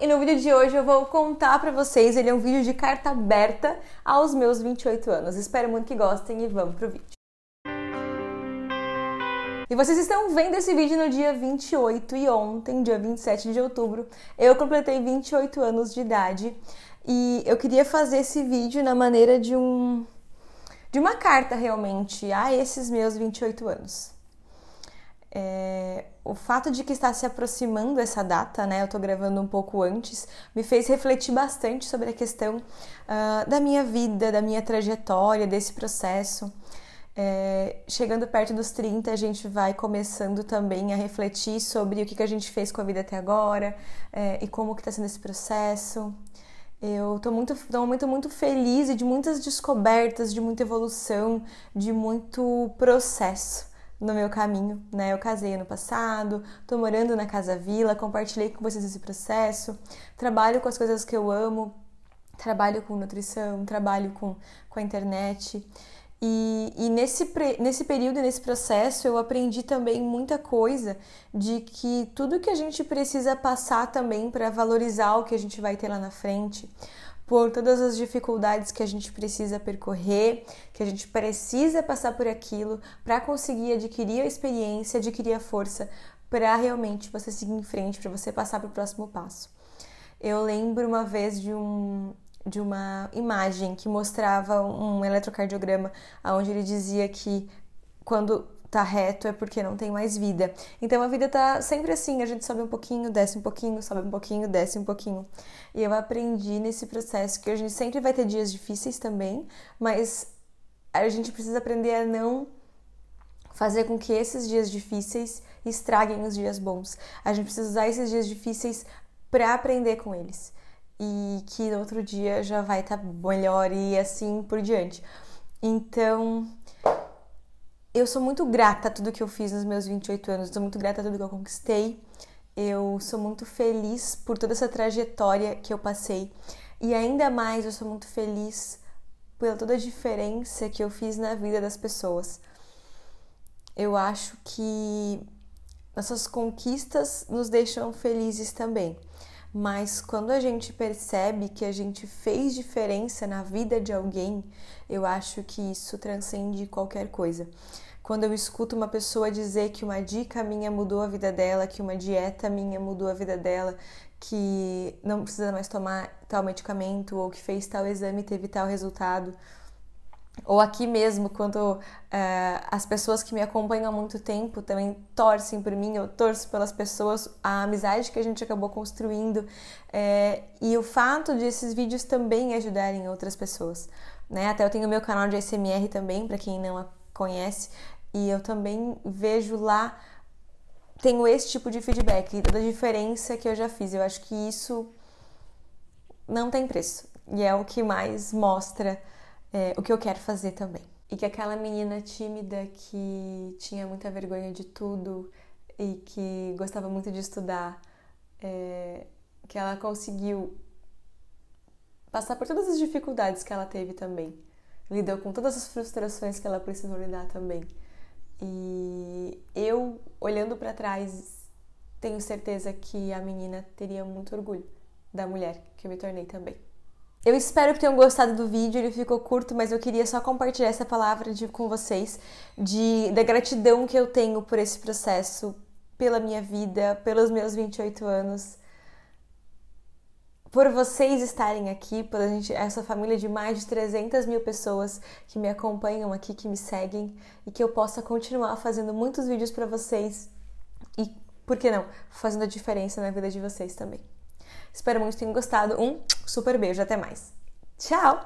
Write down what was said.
e no vídeo de hoje eu vou contar para vocês, ele é um vídeo de carta aberta aos meus 28 anos. Espero muito que gostem e vamos pro vídeo. E vocês estão vendo esse vídeo no dia 28 e ontem, dia 27 de outubro, eu completei 28 anos de idade e eu queria fazer esse vídeo na maneira de um de uma carta realmente a esses meus 28 anos. É, o fato de que está se aproximando essa data, né, eu estou gravando um pouco antes, me fez refletir bastante sobre a questão uh, da minha vida, da minha trajetória, desse processo. É, chegando perto dos 30, a gente vai começando também a refletir sobre o que, que a gente fez com a vida até agora é, e como que está sendo esse processo. Eu estou muito, tô muito, muito feliz e de muitas descobertas, de muita evolução, de muito processo no meu caminho, né? Eu casei ano passado, tô morando na Casa Vila, compartilhei com vocês esse processo, trabalho com as coisas que eu amo, trabalho com nutrição, trabalho com, com a internet. E, e nesse, nesse período, nesse processo, eu aprendi também muita coisa de que tudo que a gente precisa passar também para valorizar o que a gente vai ter lá na frente, por todas as dificuldades que a gente precisa percorrer, que a gente precisa passar por aquilo para conseguir adquirir a experiência, adquirir a força para realmente você seguir em frente, para você passar para o próximo passo. Eu lembro uma vez de um de uma imagem que mostrava um eletrocardiograma onde ele dizia que quando tá reto é porque não tem mais vida. Então a vida tá sempre assim, a gente sobe um pouquinho, desce um pouquinho, sobe um pouquinho, desce um pouquinho. E eu aprendi nesse processo que a gente sempre vai ter dias difíceis também, mas a gente precisa aprender a não fazer com que esses dias difíceis estraguem os dias bons. A gente precisa usar esses dias difíceis para aprender com eles. E que no outro dia já vai estar tá melhor e assim por diante. Então, eu sou muito grata a tudo que eu fiz nos meus 28 anos, eu sou muito grata a tudo que eu conquistei. Eu sou muito feliz por toda essa trajetória que eu passei. E ainda mais eu sou muito feliz pela toda a diferença que eu fiz na vida das pessoas. Eu acho que nossas conquistas nos deixam felizes também. Mas quando a gente percebe que a gente fez diferença na vida de alguém, eu acho que isso transcende qualquer coisa. Quando eu escuto uma pessoa dizer que uma dica minha mudou a vida dela, que uma dieta minha mudou a vida dela, que não precisa mais tomar tal medicamento ou que fez tal exame e teve tal resultado, ou aqui mesmo, quando eh, as pessoas que me acompanham há muito tempo também torcem por mim, eu torço pelas pessoas, a amizade que a gente acabou construindo é, e o fato de esses vídeos também ajudarem outras pessoas. Né? Até eu tenho meu canal de ACMR também, para quem não a conhece, e eu também vejo lá, tenho esse tipo de feedback, da diferença que eu já fiz. Eu acho que isso não tem preço e é o que mais mostra é, o que eu quero fazer também. E que aquela menina tímida que tinha muita vergonha de tudo e que gostava muito de estudar, é, que ela conseguiu passar por todas as dificuldades que ela teve também. Lidou com todas as frustrações que ela precisou lidar também. E eu, olhando para trás, tenho certeza que a menina teria muito orgulho da mulher que eu me tornei também. Eu espero que tenham gostado do vídeo, ele ficou curto, mas eu queria só compartilhar essa palavra de, com vocês de, da gratidão que eu tenho por esse processo, pela minha vida, pelos meus 28 anos, por vocês estarem aqui, por gente, essa família de mais de 300 mil pessoas que me acompanham aqui, que me seguem e que eu possa continuar fazendo muitos vídeos para vocês e, por que não, fazendo a diferença na vida de vocês também. Espero muito que tenham gostado. Um super beijo, até mais. Tchau!